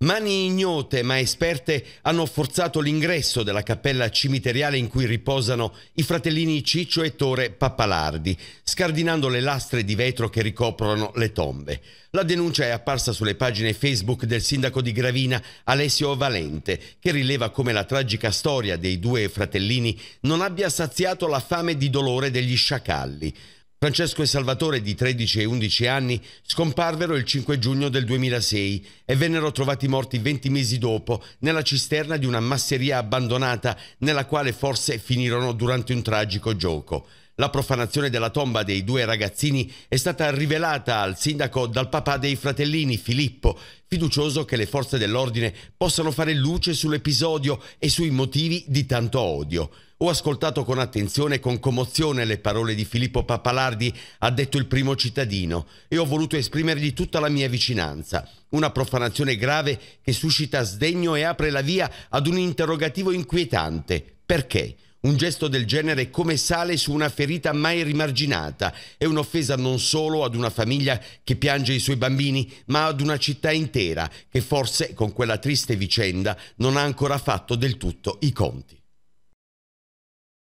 Mani ignote ma esperte hanno forzato l'ingresso della cappella cimiteriale in cui riposano i fratellini Ciccio e Tore Pappalardi, scardinando le lastre di vetro che ricoprono le tombe. La denuncia è apparsa sulle pagine Facebook del sindaco di Gravina Alessio Valente, che rileva come la tragica storia dei due fratellini non abbia saziato la fame di dolore degli sciacalli. Francesco e Salvatore, di 13 e 11 anni, scomparvero il 5 giugno del 2006 e vennero trovati morti 20 mesi dopo nella cisterna di una masseria abbandonata nella quale forse finirono durante un tragico gioco. La profanazione della tomba dei due ragazzini è stata rivelata al sindaco dal papà dei fratellini Filippo, fiducioso che le forze dell'ordine possano fare luce sull'episodio e sui motivi di tanto odio. Ho ascoltato con attenzione e con commozione le parole di Filippo Pappalardi, ha detto il primo cittadino, e ho voluto esprimergli tutta la mia vicinanza. Una profanazione grave che suscita sdegno e apre la via ad un interrogativo inquietante. Perché? Un gesto del genere come sale su una ferita mai rimarginata. È un'offesa non solo ad una famiglia che piange i suoi bambini, ma ad una città intera che forse con quella triste vicenda non ha ancora fatto del tutto i conti.